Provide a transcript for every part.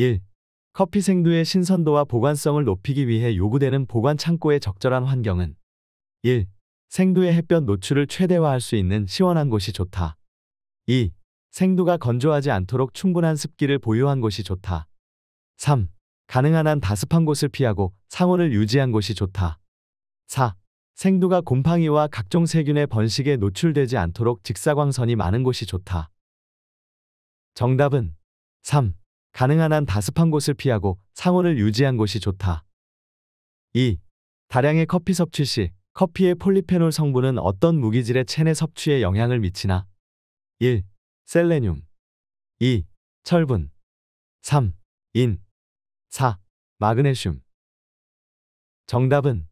1. 커피 생두의 신선도와 보관성을 높이기 위해 요구되는 보관 창고의 적절한 환경은 1. 생두의 햇볕 노출을 최대화할 수 있는 시원한 곳이 좋다. 2. 생두가 건조하지 않도록 충분한 습기를 보유한 곳이 좋다. 3. 가능한 한 다습한 곳을 피하고 상온을 유지한 곳이 좋다. 4. 생두가 곰팡이와 각종 세균의 번식에 노출되지 않도록 직사광선이 많은 곳이 좋다. 정답은 3. 가능한 한 다습한 곳을 피하고 상온을 유지한 곳이 좋다. 2. 다량의 커피 섭취 시 커피의 폴리페놀 성분은 어떤 무기질의 체내 섭취에 영향을 미치나? 1. 셀레늄 2. 철분 3. 인 4. 마그네슘 정답은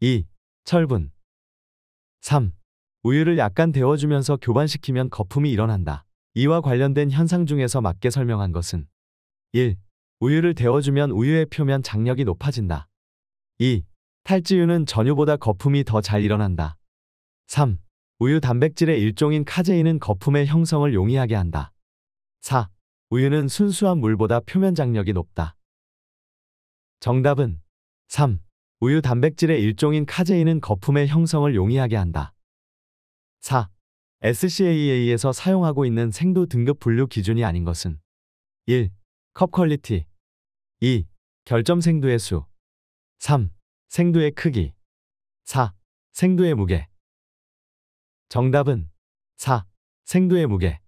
2. 철분 3. 우유를 약간 데워주면서 교반시키면 거품이 일어난다. 이와 관련된 현상 중에서 맞게 설명한 것은 1. 우유를 데워주면 우유의 표면 장력이 높아진다. 2. 탈지유는 전유보다 거품이 더 잘 일어난다. 3. 우유 단백질의 일종인 카제인은 거품의 형성을 용이하게 한다. 4. 우유는 순수한 물보다 표면 장력이 높다. 정답은 3. 우유 단백질의 일종인 카제인은 거품의 형성을 용이하게 한다. 4. SCAA에서 사용하고 있는 생도 등급 분류 기준이 아닌 것은 1. 컵 퀄리티 2. 결점 생두의 수 3. 생두의 크기 4. 생두의 무게 정답은 4. 생두의 무게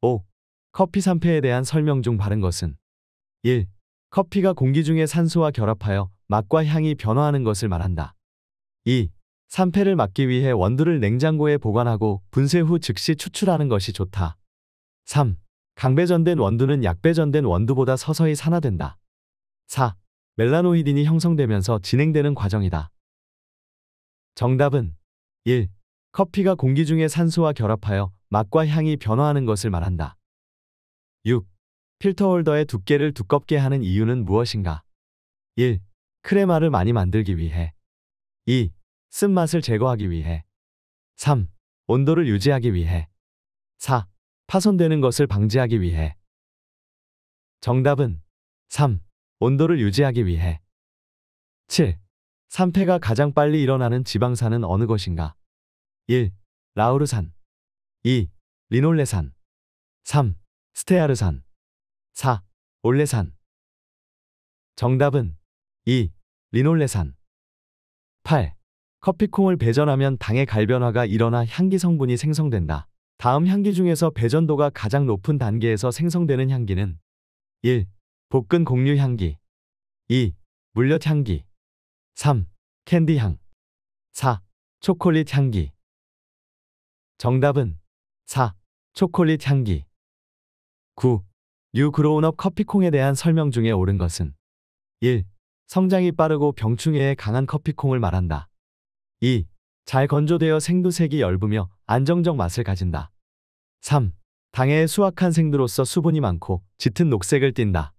5. 커피 산패에 대한 설명 중 바른 것은 1. 커피가 공기 중에 산소와 결합하여 맛과 향이 변화하는 것을 말한다. 2. 산패를 막기 위해 원두를 냉장고에 보관하고 분쇄 후 즉시 추출하는 것이 좋다. 3. 강배전된 원두는 약배전된 원두보다 서서히 산화된다. 4. 멜라노이딘이 형성되면서 진행되는 과정이다. 정답은 1. 커피가 공기 중에 산소와 결합하여 맛과 향이 변화하는 것을 말한다. 6. 필터 홀더의 두께를 두껍게 하는 이유는 무엇인가? 1. 크레마를 많이 만들기 위해 2. 쓴맛을 제거하기 위해 3. 온도를 유지하기 위해 4. 파손되는 것을 방지하기 위해 정답은 3. 온도를 유지하기 위해 7. 산패가 가장 빨리 일어나는 지방산은 어느 것인가? 1. 라우르산 2. 리놀레산 3. 스테아르산 4. 올레산 정답은 2. 리놀레산 8. 커피콩을 배전하면 당의 갈변화가 일어나 향기 성분이 생성된다. 다음 향기 중에서 배전도가 가장 높은 단계에서 생성되는 향기는 1. 복근 곡류 향기 2. 물엿 향기 3. 캔디 향 4. 초콜릿 향기 정답은 4. 초콜릿 향기 9. 뉴 그로운업 커피콩에 대한 설명 중에 옳은 것은 1. 성장이 빠르고 병충해에 강한 커피콩을 말한다. 2. 잘 건조되어 생두색이 엷으며 안정적 맛을 가진다. 3. 당해의 수확한 생두로서 수분이 많고 짙은 녹색을 띈다.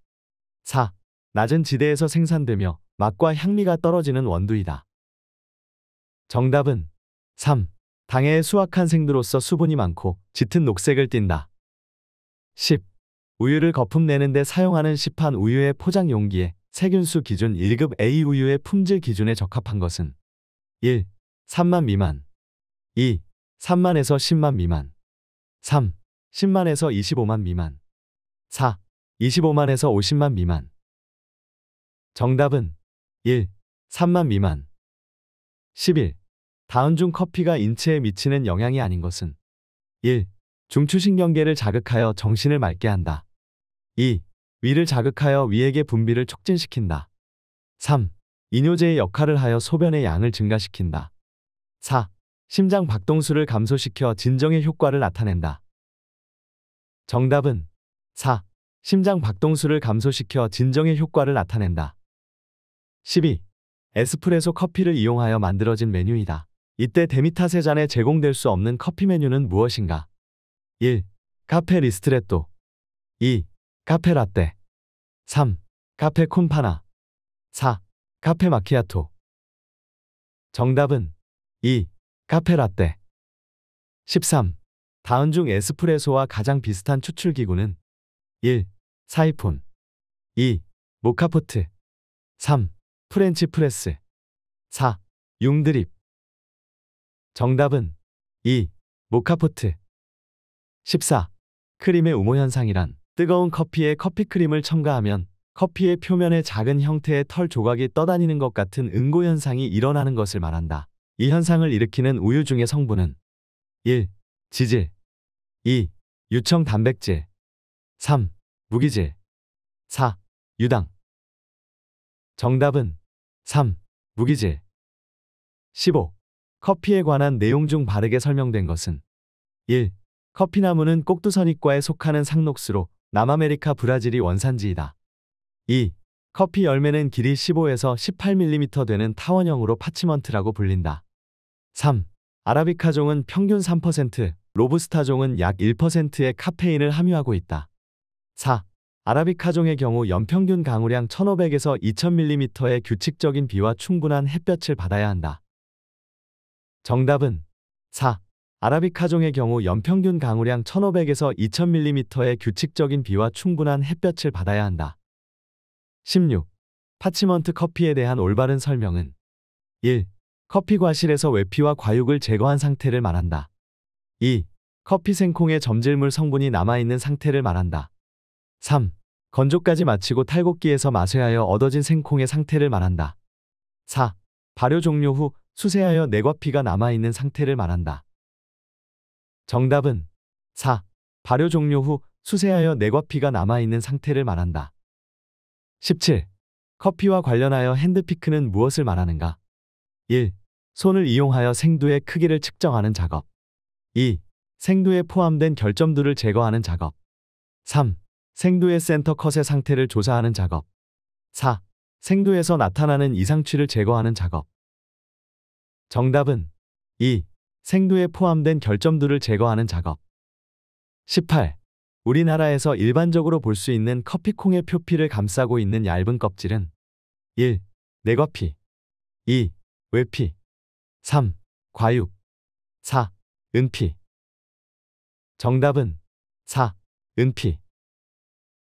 4. 낮은 지대에서 생산되며 맛과 향미가 떨어지는 원두이다. 정답은 3. 당해의 수확한 생두로서 수분이 많고 짙은 녹색을 띈다. 10. 우유를 거품 내는데 사용하는 시판 우유의 포장 용기에 세균수 기준 1급 A 우유의 품질 기준에 적합한 것은 1. 3만 미만 2. 3만에서 10만 미만 3. 10만에서 25만 미만 4. 25만에서 50만 미만 정답은 1. 3만 미만 11. 다운 중 커피가 인체에 미치는 영향이 아닌 것은 1. 중추신경계를 자극하여 정신을 맑게 한다. 2. 위를 자극하여 위액의 분비를 촉진시킨다. 3. 이뇨제의 역할을 하여 소변의 양을 증가시킨다. 4. 심장 박동수를 감소시켜 진정의 효과를 나타낸다. 정답은 4. 심장 박동수를 감소시켜 진정의 효과를 나타낸다. 12. 에스프레소 커피를 이용하여 만들어진 메뉴이다. 이때 데미타세 잔에 제공될 수 없는 커피 메뉴는 무엇인가? 1. 카페 리스트레또 2. 카페 라떼 3. 카페 콘파나 4. 카페 마키아토 정답은 2. 카페라떼 13. 다음 중 에스프레소와 가장 비슷한 추출기구는 1. 사이폰 2. 모카포트 3. 프렌치 프레스 4. 융드립 정답은 2. 모카포트 14. 크림의 우모 현상이란 뜨거운 커피에 커피크림을 첨가하면 커피의 표면에 작은 형태의 털 조각이 떠다니는 것 같은 응고 현상이 일어나는 것을 말한다. 이 현상을 일으키는 우유 중의 성분은 1. 지질 2. 유청 단백질 3. 무기질 4. 유당 정답은 3. 무기질 15. 커피에 관한 내용 중 바르게 설명된 것은 1. 커피나무는 꼭두선이과에 속하는 상록수로 남아메리카 브라질이 원산지이다. 2. 커피 열매는 길이 15에서 18mm 되는 타원형으로 파치먼트라고 불린다. 3. 아라비카종은 평균 3%, 로부스타종은 약 1%의 카페인을 함유하고 있다. 4. 아라비카종의 경우 연평균 강우량 1500에서 2000mm의 규칙적인 비와 충분한 햇볕을 받아야 한다. 정답은 4. 아라비카종의 경우 연평균 강우량 1500에서 2000mm의 규칙적인 비와 충분한 햇볕을 받아야 한다. 16. 파치먼트 커피에 대한 올바른 설명은 1. 커피 과실에서 외피와 과육을 제거한 상태를 말한다. 2. 커피 생콩에 점질물 성분이 남아있는 상태를 말한다. 3. 건조까지 마치고 탈곡기에서 마쇠하여 얻어진 생콩의 상태를 말한다. 4. 발효 종료 후 수세하여 내과피가 남아있는 상태를 말한다. 정답은 4. 발효 종료 후 수세하여 내과피가 남아있는 상태를 말한다. 17. 커피와 관련하여 핸드피크는 무엇을 말하는가? 1. 손을 이용하여 생두의 크기를 측정하는 작업 2. 생두에 포함된 결점들을 제거하는 작업 3. 생두의 센터 컷의 상태를 조사하는 작업 4. 생두에서 나타나는 이상취를 제거하는 작업 정답은 2. 생두에 포함된 결점들을 제거하는 작업 18. 우리나라에서 일반적으로 볼 수 있는 커피콩의 표피를 감싸고 있는 얇은 껍질은 1. 내거피 2. 외피 3. 과육 4. 은피 정답은 4. 은피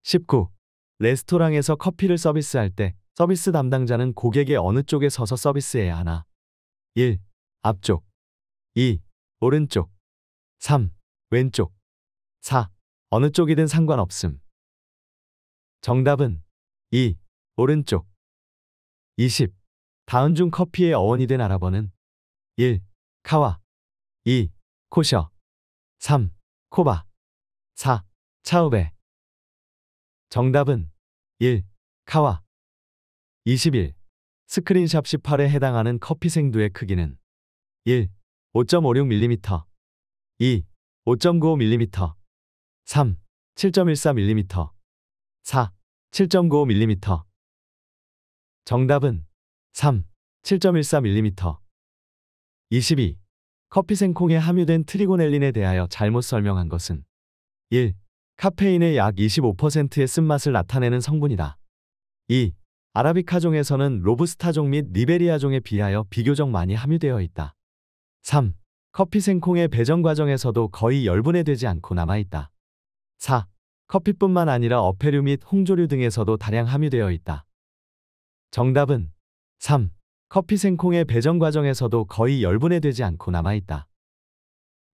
19. 레스토랑에서 커피를 서비스할 때 서비스 담당자는 고객의 어느 쪽에 서서 서비스해야 하나? 1. 앞쪽 2. 오른쪽 3. 왼쪽 4. 어느 쪽이든 상관없음 정답은 2. 오른쪽 20. 다운중 커피의 어원이 된 아랍어는 1. 카와 2. 코셔 3. 코바 4. 차우베 정답은 1. 카와 21. 스크린샵 18에 해당하는 커피 생두의 크기는 1. 5.56mm 2. 5.95mm 3. 7.14mm 4. 7.95mm 정답은 3. 7.14mm 22. 커피 생콩에 함유된 트리고넬린에 대하여 잘못 설명한 것은 1. 카페인의 약 25%의 쓴맛을 나타내는 성분이다. 2. 아라비카종에서는 로브스타종 및 리베리아종에 비하여 비교적 많이 함유되어 있다. 3. 커피 생콩의 배정 과정에서도 거의 열분해 되지 않고 남아있다. 4. 커피뿐만 아니라 어패류 및 홍조류 등에서도 다량 함유되어 있다. 정답은 3. 커피 생콩의 배정 과정에서도 거의 열분해 되지 않고 남아있다.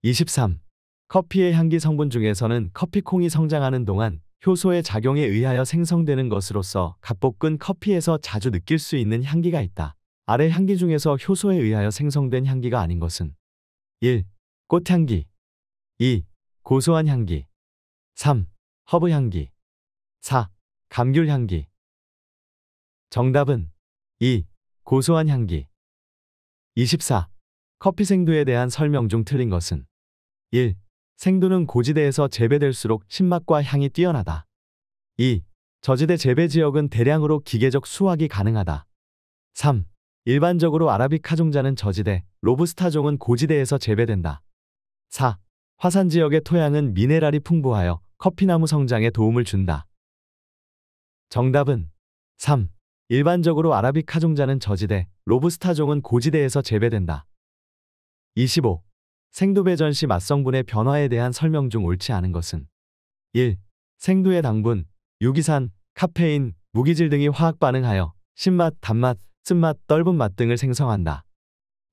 23. 커피의 향기 성분 중에서는 커피콩이 성장하는 동안 효소의 작용에 의하여 생성되는 것으로서 갓볶은 커피에서 자주 느낄 수 있는 향기가 있다. 아래 향기 중에서 효소에 의하여 생성된 향기가 아닌 것은 1. 꽃향기 2. 고소한 향기 3. 허브 향기 4. 감귤 향기 정답은 2. 고소한 향기 24. 커피 생두에 대한 설명 중 틀린 것은 1. 생두는 고지대에서 재배될수록 신맛과 향이 뛰어나다. 2. 저지대 재배 지역은 대량으로 기계적 수확이 가능하다. 3. 일반적으로 아라비카 종자는 저지대, 로브스타 종은 고지대에서 재배된다. 4. 화산 지역의 토양은 미네랄이 풍부하여 커피나무 성장에 도움을 준다. 정답은 3. 일반적으로 아라비카종자는 저지대, 로부스타종은 고지대에서 재배된다. 25. 생두배전 시 맛성분의 변화에 대한 설명 중 옳지 않은 것은 1. 생두의 당분, 유기산, 카페인, 무기질 등이 화학 반응하여 신맛, 단맛, 쓴맛, 떫은 맛 등을 생성한다.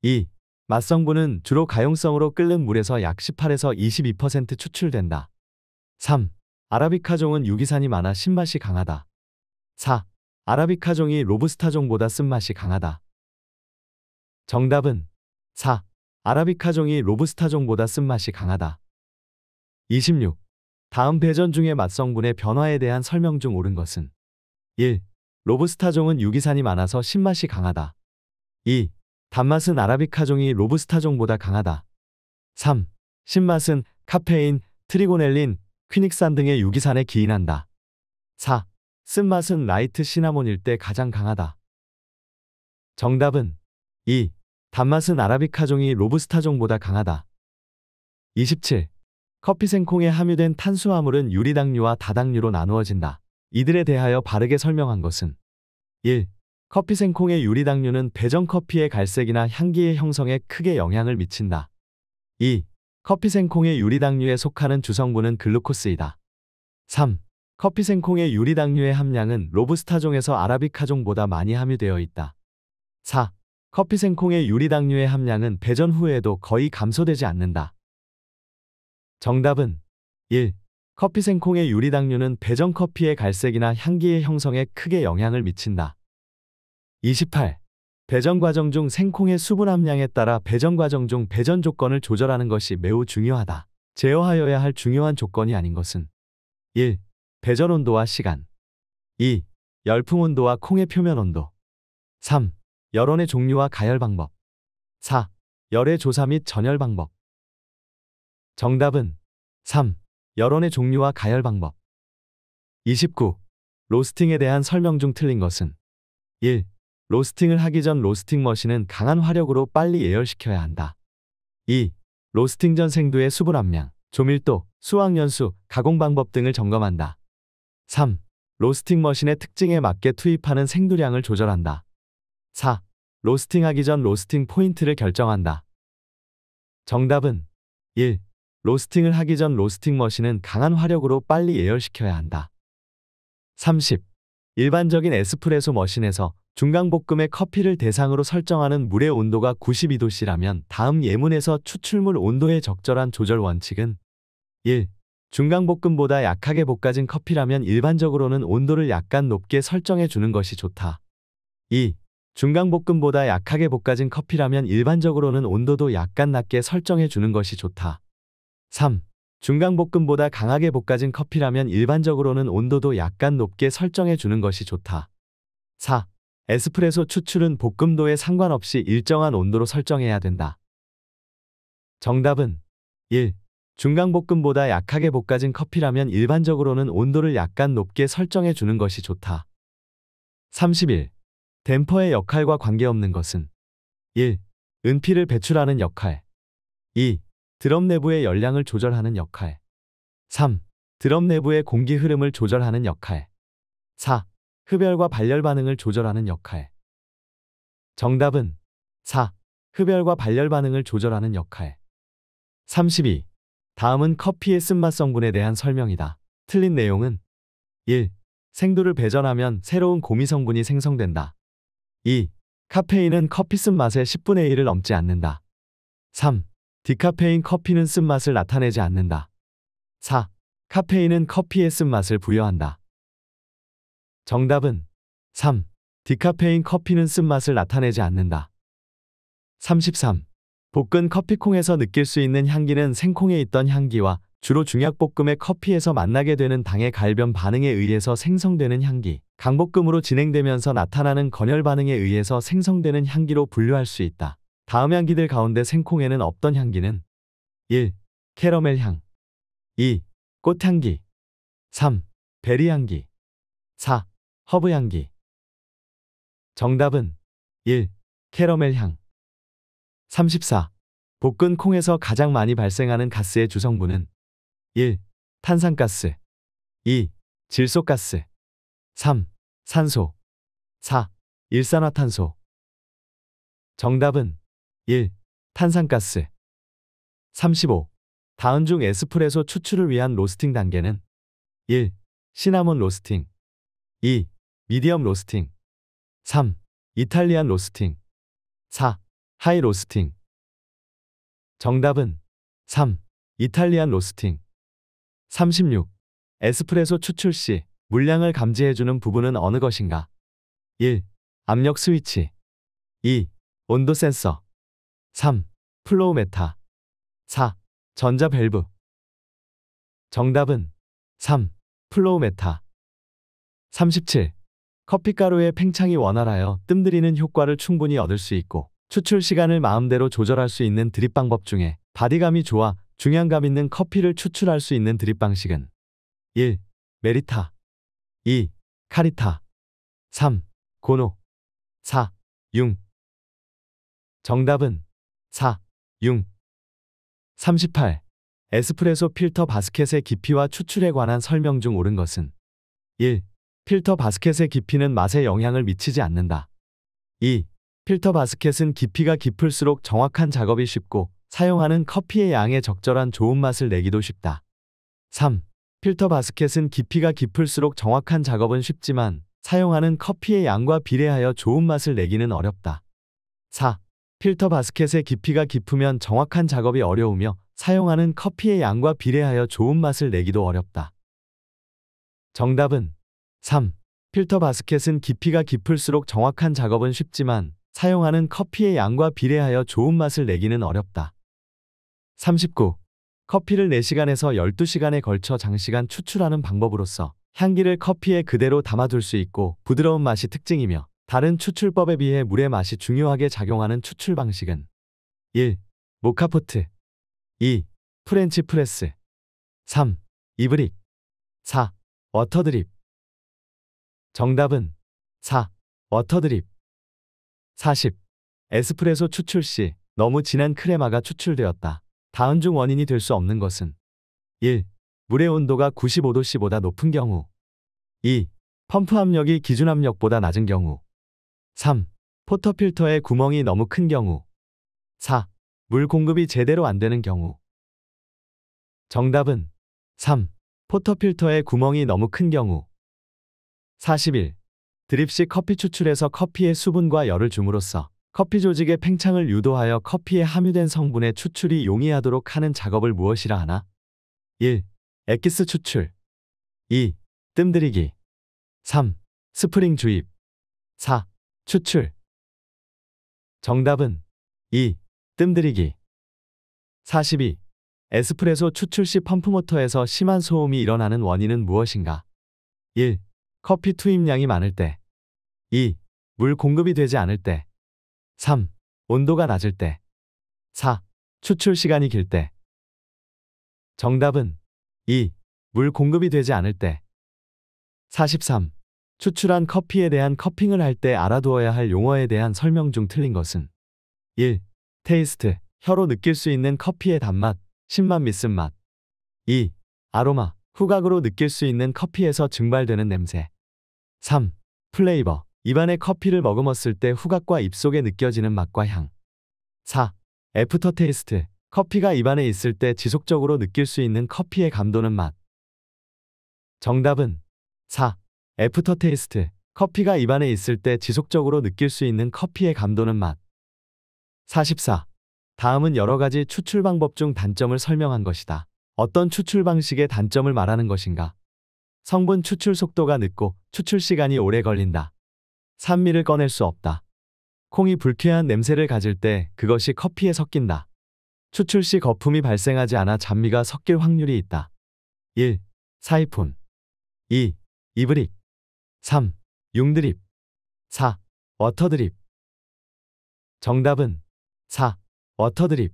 2. 맛성분은 주로 가용성으로 끓는 물에서 약 18에서 22% 추출된다. 3. 아라비카종은 유기산이 많아 신맛이 강하다. 4. 아라비카종이 로부스타종보다 쓴맛이 강하다. 정답은 4. 아라비카종이 로부스타종보다 쓴맛이 강하다. 26. 다음 대전 중의 맛성분의 변화에 대한 설명 중 옳은 것은 1. 로부스타종은 유기산이 많아서 신맛이 강하다. 2. 단맛은 아라비카종이 로부스타종보다 강하다. 3. 신맛은 카페인, 트리고넬린, 퀴닉산 등의 유기산에 기인한다. 4. 쓴맛은 라이트 시나몬일 때 가장 강하다. 정답은 2. 단맛은 아라비카종이 로부스타종보다 강하다. 27. 커피 생콩에 함유된 탄수화물은 유리당류와 다당류로 나누어진다. 이들에 대하여 바르게 설명한 것은 1. 커피 생콩의 유리당류는 배정 커피의 갈색이나 향기의 형성에 크게 영향을 미친다. 2. 커피 생콩의 유리당류에 속하는 주성분은 글루코스이다. 3. 커피 생콩의 유리당류의 함량은 로부스타종에서 아라비카종보다 많이 함유되어 있다. 4. 커피 생콩의 유리당류의 함량은 배전 후에도 거의 감소되지 않는다. 정답은 1. 커피 생콩의 유리당류는 배전 커피의 갈색이나 향기의 형성에 크게 영향을 미친다. 28. 배전 과정 중 생콩의 수분 함량에 따라 배전 과정 중 배전 조건을 조절하는 것이 매우 중요하다. 제어하여야 할 중요한 조건이 아닌 것은 1. 배전 온도와 시간 2. 열풍 온도와 콩의 표면 온도 3. 열원의 종류와 가열 방법 4. 열의 조사 및 전열 방법 정답은 3. 열원의 종류와 가열 방법 29. 로스팅에 대한 설명 중 틀린 것은 1. 로스팅을 하기 전 로스팅 머신은 강한 화력으로 빨리 예열시켜야 한다. 2. 로스팅 전 생두의 수분 함량, 조밀도, 수확 연수, 가공 방법 등을 점검한다. 3. 로스팅 머신의 특징에 맞게 투입하는 생두량을 조절한다. 4. 로스팅하기 전 로스팅 포인트를 결정한다. 정답은 1. 로스팅을 하기 전 로스팅 머신은 강한 화력으로 빨리 예열시켜야 한다. 30. 일반적인 에스프레소 머신에서 중강볶음의 커피를 대상으로 설정하는 물의 온도가 92도씨라면 다음 예문에서 추출물 온도의 적절한 조절 원칙은 1. 중강볶음보다 약하게 볶아진 커피라면 일반적으로는 온도를 약간 높게 설정해 주는 것이 좋다. 2. 중강볶음보다 약하게 볶아진 커피라면 일반적으로는 온도도 약간 낮게 설정해 주는 것이 좋다. 3. 중강볶음보다 강하게 볶아진 커피라면 일반적으로는 온도도 약간 높게 설정해 주는 것이 좋다. 4. 에스프레소 추출은 볶음도에 상관없이 일정한 온도로 설정해야 된다. 정답은 1. 중강볶음보다 약하게 볶아진 커피라면 일반적으로는 온도를 약간 높게 설정해 주는 것이 좋다. 31. 댐퍼의 역할과 관계없는 것은 1. 은피를 배출하는 역할 2. 드럼 내부의 열량을 조절하는 역할 3. 드럼 내부의 공기 흐름을 조절하는 역할 4. 흡열과 발열 반응을 조절하는 역할 정답은 4. 흡열과 발열 반응을 조절하는 역할 32. 다음은 커피의 쓴맛 성분에 대한 설명이다. 틀린 내용은 1. 생두를 배전하면 새로운 고미 성분이 생성된다. 2. 카페인은 커피 쓴맛의 10분의 1을 넘지 않는다. 3. 디카페인 커피는 쓴맛을 나타내지 않는다. 4. 카페인은 커피의 쓴맛을 부여한다. 정답은 3. 디카페인 커피는 쓴맛을 나타내지 않는다. 33. 볶은 커피콩에서 느낄 수 있는 향기는 생콩에 있던 향기와 주로 중약볶음의 커피에서 만나게 되는 당의 갈변 반응에 의해서 생성되는 향기, 강볶음으로 진행되면서 나타나는 건열 반응에 의해서 생성되는 향기로 분류할 수 있다. 다음 향기들 가운데 생콩에는 없던 향기는 1. 캐러멜 향 2. 꽃향기 3. 베리 향기 4. 허브 향기 정답은 1. 캐러멜 향 34. 볶은 콩에서 가장 많이 발생하는 가스의 주성분은 1. 탄산가스 2. 질소가스 3. 산소 4. 일산화탄소 정답은 1. 탄산가스 35. 다음 중 에스프레소 추출을 위한 로스팅 단계는 1. 시나몬 로스팅 2. 미디엄 로스팅 3. 이탈리안 로스팅 4. 하이 로스팅 정답은 3. 이탈리안 로스팅 36. 에스프레소 추출 시 물량을 감지해주는 부분은 어느 것인가? 1. 압력 스위치 2. 온도 센서 3. 플로우 메타 4. 전자 밸브 정답은 3. 플로우 메타 37. 커피가루의 팽창이 원활하여 뜸들이는 효과를 충분히 얻을 수 있고 추출 시간을 마음대로 조절할 수 있는 드립 방법 중에 바디감이 좋아 중량감 있는 커피를 추출할 수 있는 드립 방식은 1. 메리타 2. 카리타 3. 고노 4. 융 정답은 4. 융 38. 에스프레소 필터 바스켓의 깊이와 추출에 관한 설명 중 옳은 것은 1. 필터 바스켓의 깊이는 맛에 영향을 미치지 않는다. 2. 필터 바스켓은 깊이가 깊을수록 정확한 작업이 쉽고 사용하는 커피의 양에 적절한 좋은 맛을 내기도 쉽다. 3. 필터 바스켓은 깊이가 깊을수록 정확한 작업은 쉽지만 사용하는 커피의 양과 비례하여 좋은 맛을 내기는 어렵다. 4. 필터 바스켓의 깊이가 깊으면 정확한 작업이 어려우며 사용하는 커피의 양과 비례하여 좋은 맛을 내기도 어렵다. 정답은 3. 필터 바스켓은 깊이가 깊을수록 정확한 작업은 쉽지만 사용하는 커피의 양과 비례하여 좋은 맛을 내기는 어렵다. 39. 커피를 4시간에서 12시간에 걸쳐 장시간 추출하는 방법으로서 향기를 커피에 그대로 담아둘 수 있고 부드러운 맛이 특징이며 다른 추출법에 비해 물의 맛이 중요하게 작용하는 추출 방식은 1. 모카포트 2. 프렌치 프레스 3. 이브릭 4. 워터드립 정답은 4. 워터드립 40. 에스프레소 추출 시 너무 진한 크레마가 추출되었다. 다음 중 원인이 될 수 없는 것은 1. 물의 온도가 95도씨보다 높은 경우 2. 펌프 압력이 기준 압력보다 낮은 경우 3. 포터필터의 구멍이 너무 큰 경우 4. 물 공급이 제대로 안 되는 경우 정답은 3. 포터필터의 구멍이 너무 큰 경우 41. 드립식 커피 추출에서 커피의 수분과 열을 줌으로써 커피 조직의 팽창을 유도하여 커피에 함유된 성분의 추출이 용이하도록 하는 작업을 무엇이라 하나? 1. 엑기스 추출 2. 뜸들이기 3. 스프링 주입 4. 추출 정답은 2. 뜸들이기 42. 에스프레소 추출 시 펌프모터에서 심한 소음이 일어나는 원인은 무엇인가? 1. 커피 투입량이 많을 때 2. 물 공급이 되지 않을 때 3. 온도가 낮을 때 4. 추출 시간이 길 때 정답은 2. 물 공급이 되지 않을 때 43. 추출한 커피에 대한 커핑을 할 때 알아두어야 할 용어에 대한 설명 중 틀린 것은 1. 테이스트, 혀로 느낄 수 있는 커피의 단맛, 신맛 미쓴맛 2. 아로마, 후각으로 느낄 수 있는 커피에서 증발되는 냄새 3. 플레이버, 입안에 커피를 머금었을 때 후각과 입속에 느껴지는 맛과 향. 4. 애프터 테이스트. 커피가 입안에 있을 때 지속적으로 느낄 수 있는 커피의 감도는 맛. 정답은 4. 애프터 테이스트. 커피가 입안에 있을 때 지속적으로 느낄 수 있는 커피의 감도는 맛. 44. 다음은 여러 가지 추출 방법 중 단점을 설명한 것이다. 어떤 추출 방식의 단점을 말하는 것인가? 성분 추출 속도가 늦고 추출 시간이 오래 걸린다. 산미를 꺼낼 수 없다. 콩이 불쾌한 냄새를 가질 때 그것이 커피에 섞인다. 추출 시 거품이 발생하지 않아 잔미가 섞일 확률이 있다. 1. 사이폰 2. 이브릭 3. 융드립 4. 워터드립 정답은 4. 워터드립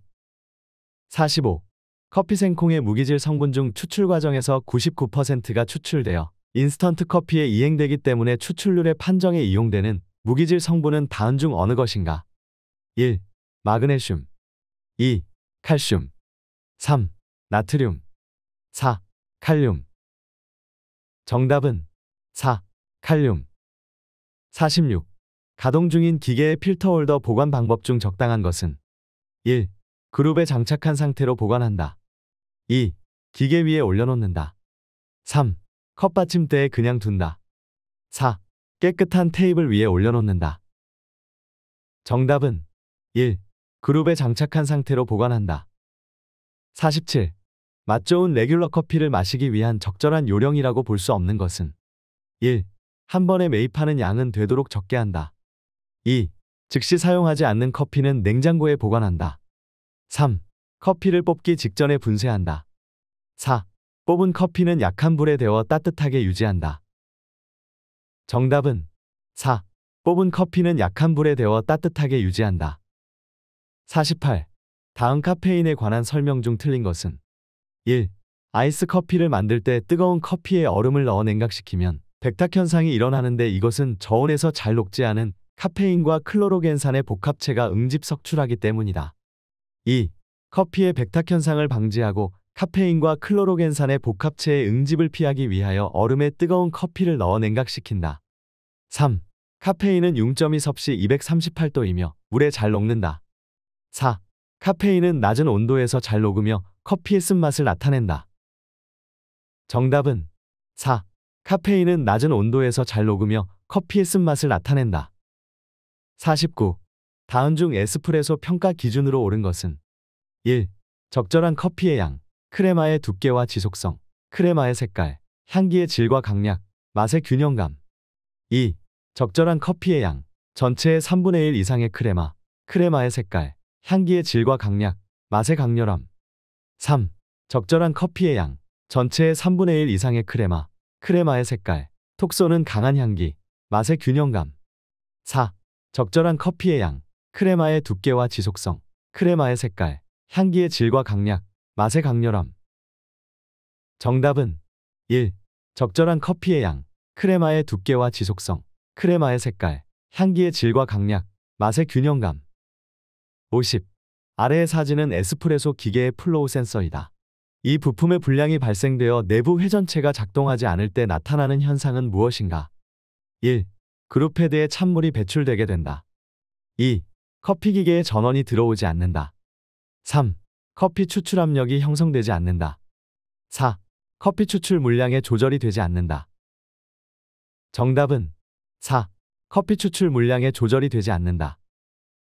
45. 커피 생콩의 무기질 성분 중 추출 과정에서 99%가 추출되어 인스턴트 커피에 이행되기 때문에 추출률의 판정에 이용되는 무기질 성분은 다음 중 어느 것인가? 1. 마그네슘 2. 칼슘 3. 나트륨 4. 칼륨 정답은 4. 칼륨 46. 가동 중인 기계의 필터 홀더 보관 방법 중 적당한 것은 1. 그룹에 장착한 상태로 보관한다. 2. 기계 위에 올려놓는다. 3. 컵받침대에 그냥 둔다. 4. 깨끗한 테이블 위에 올려놓는다. 정답은 1. 그룹에 장착한 상태로 보관한다. 47. 맛 좋은 레귤러 커피를 마시기 위한 적절한 요령이라고 볼 수 없는 것은 1. 한 번에 매입하는 양은 되도록 적게 한다. 2. 즉시 사용하지 않는 커피는 냉장고에 보관한다. 3. 커피를 뽑기 직전에 분쇄한다. 4. 뽑은 커피는 약한 불에 데워 따뜻하게 유지한다. 정답은 4. 뽑은 커피는 약한 불에 데워 따뜻하게 유지한다. 48. 다음 카페인에 관한 설명 중 틀린 것은 1. 아이스 커피를 만들 때 뜨거운 커피에 얼음을 넣어 냉각시키면 백탁 현상이 일어나는데 이것은 저온에서 잘 녹지 않은 카페인과 클로로겐산의 복합체가 응집 석출하기 때문이다. 2. 커피의 백탁 현상을 방지하고 카페인과 클로로겐산의 복합체의 응집을 피하기 위하여 얼음에 뜨거운 커피를 넣어 냉각시킨다. 3. 카페인은 0.2 섭씨 238도이며 물에 잘 녹는다. 4. 카페인은 낮은 온도에서 잘 녹으며 커피의 쓴맛을 나타낸다. 정답은 4. 카페인은 낮은 온도에서 잘 녹으며 커피의 쓴맛을 나타낸다. 49. 다음 중 에스프레소 평가 기준으로 오른 것은 1. 적절한 커피의 양 크레마의 두께와 지속성, 크레마의 색깔, 향기의 질과 강약, 맛의 균형감. 2. 적절한 커피의 양, 전체의 3분의 1 이상의 크레마, 크레마의 색깔, 향기의 질과 강약, 맛의 강렬함. 3. 적절한 커피의 양, 전체의 3분의 1 이상의 크레마, 크레마의 색깔, 톡 쏘는 강한 향기, 맛의 균형감. 4. 적절한 커피의 양, 크레마의 두께와 지속성, 크레마의 색깔, 향기의 질과 강약, 맛의 강렬함. 정답은 1. 적절한 커피의 양, 크레마의 두께와 지속성, 크레마의 색깔, 향기의 질과 강약, 맛의 균형감. 50. 아래의 사진은 에스프레소 기계의 플로우 센서이다. 이 부품의 불량이 발생되어 내부 회전체가 작동하지 않을 때 나타나는 현상은 무엇인가? 1. 그룹 헤드에 찬물이 배출되게 된다. 2. 커피 기계에 전원이 들어오지 않는다. 3. 커피 추출 압력이 형성되지 않는다. 4. 커피 추출 물량의 조절이 되지 않는다. 정답은 4. 커피 추출 물량의 조절이 되지 않는다.